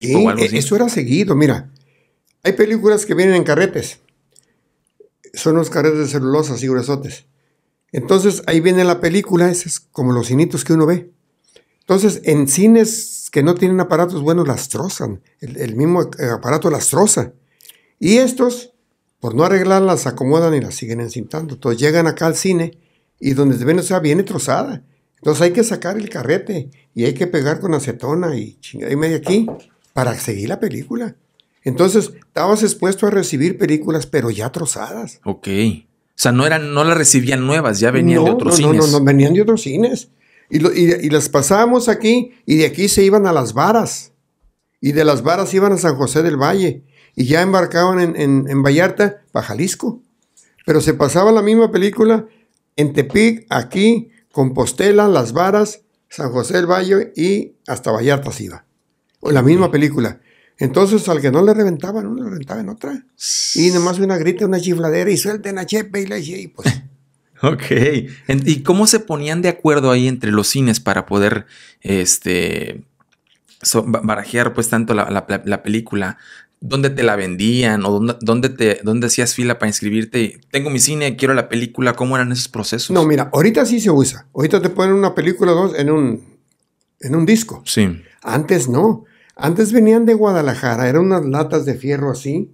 Sí, eh, eso era seguido. Mira, hay películas que vienen en carretes. Son unos carretes de celulosa y gruesotes. Entonces ahí viene la película, es como los cinitos que uno ve. Entonces en cines que no tienen aparatos buenos las trozan. El, mismo eh, aparato las troza. Y estos, por no arreglarlas, acomodan y las siguen encintando. Entonces llegan acá al cine y donde se ven, o sea, viene trozada. Entonces hay que sacar el carrete y hay que pegar con acetona y y media aquí para seguir la película. Entonces, estabas expuesto a recibir películas, pero ya trozadas. Ok. O sea, no, eran, no las recibían nuevas, ya venían de otros cines. No, no, no, venían de otros cines. Y, las pasábamos aquí y de aquí se iban a las varas. Y de las varas iban a San José del Valle. Y ya embarcaban en, en, en Vallarta para Jalisco. Pero se pasaba la misma película en Tepic, aquí, Compostela, Las Varas, San José del Valle y hasta Vallarta se iba. O la misma película. Entonces, al que no le reventaban, uno le en otra. Y nomás una grita, una chifladera y suelten a Chepe y la y pues. ok. ¿Y cómo se ponían de acuerdo ahí entre los cines para poder este, barajear pues tanto la, película? ¿Dónde te la vendían? ¿O dónde, te, dónde hacías fila para inscribirte? Tengo mi cine, quiero la película. ¿Cómo eran esos procesos? No, mira, ahorita sí se usa. Ahorita te ponen una película o dos en un en un disco. Sí. Antes no. Antes venían de Guadalajara, eran unas latas de fierro así,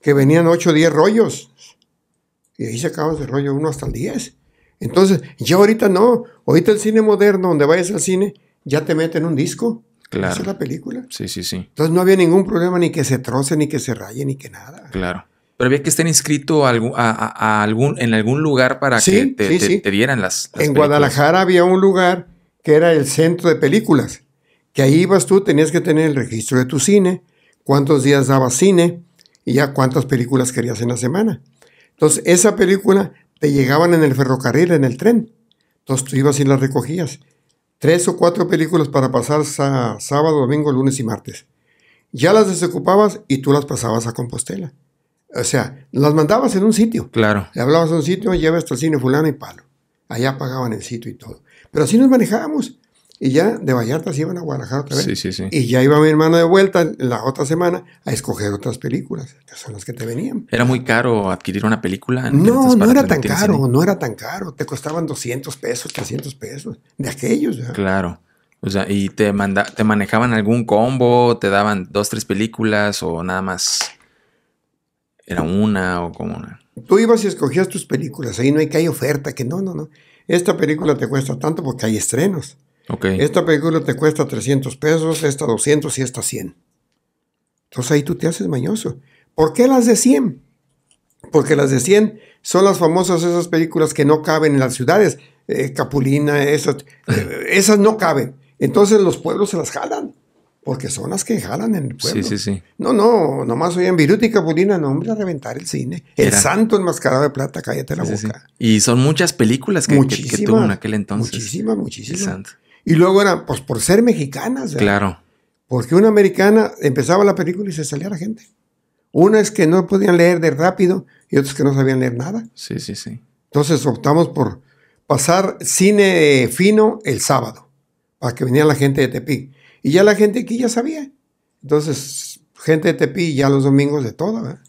que venían 8 o 10 rollos. Y ahí sacabas de rollo uno hasta el 10. Entonces, ya ahorita no. Ahorita el cine moderno, donde vayas al cine, ya te meten un disco. Claro. Esa es la película. Sí, sí, sí. Entonces no había ningún problema ni que se troce, ni que se raye, ni que nada. Claro. Pero había que estar inscrito en algún lugar para que te, dieran las, En Guadalajara había un lugar que era el centro de películas, que ahí ibas tú, tenías que tener el registro de tu cine, cuántos días dabas cine y ya cuántas películas querías en la semana. Entonces, esa película te llegaban en el ferrocarril, en el tren. Entonces tú ibas y las recogías. Tres o cuatro películas para pasar sábado, domingo, lunes y martes. Ya las desocupabas y tú las pasabas a Compostela. O sea, las mandabas en un sitio. Claro. Le hablabas a un sitio, lleva hasta cine fulano y palo allá pagaban el sitio y todo. Pero así nos manejábamos. Y ya de Vallarta se iban a Guadalajara otra vez. Sí, sí, sí. Y ya iba mi hermano de vuelta la otra semana a escoger otras películas, que son las que te venían. ¿Era muy caro adquirir una película? No, no era tan caro, no era tan caro. Te costaban 200 pesos, 300 pesos, de aquellos. Claro. O sea, ¿y te, te manejaban algún combo? ¿Te daban dos, tres películas o nada más era una o como una? Tú ibas y escogías tus películas, ahí no hay que hay oferta, que no, no, no. Esta película te cuesta tanto porque hay estrenos. Esta película te cuesta 300 pesos, esta 200 y esta 100. Entonces ahí tú te haces mañoso. ¿Por qué las de 100? Porque las de 100 son las famosas esas películas que no caben en las ciudades. Eh, Capulina, esas, eh, esas no caben. Entonces los pueblos se las jalan porque son las que jalan en el pueblo. Sí, sí, sí. No, no, nomás oían en virútica no, hombre, a reventar el cine. El santo enmascarado de plata, cállate la boca. Y son muchas películas que, que, tuvo en aquel entonces. Muchísimas, muchísimas. Y luego eran, pues por ser mexicanas. Claro. Porque una americana empezaba la película y se salía la gente. Una es que no podían leer de rápido y otros que no sabían leer nada. Sí, sí, sí. Entonces optamos por pasar cine fino el sábado, para que venía la gente de Tepic. Y ya la gente aquí ya sabía. Entonces, gente de Tepi ya los domingos de toda ¿verdad? ¿eh?